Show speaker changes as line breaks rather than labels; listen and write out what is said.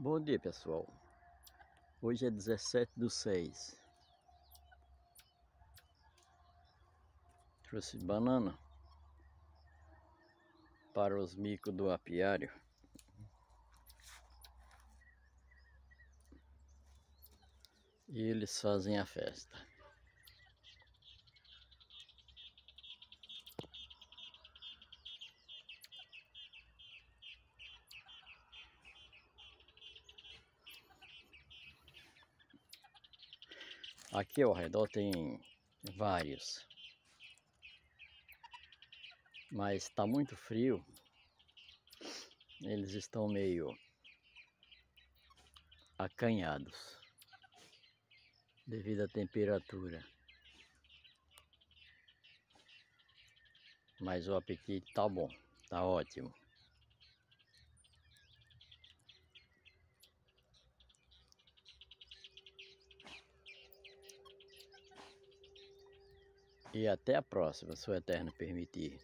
Bom dia pessoal, hoje é 17 do
6 Trouxe banana para os micos do apiário
E eles fazem a festa
Aqui ao redor tem vários. Mas está muito frio. Eles estão meio acanhados devido à temperatura. Mas o apetite tá bom, tá ótimo.
E até a próxima, se o Eterno permitir.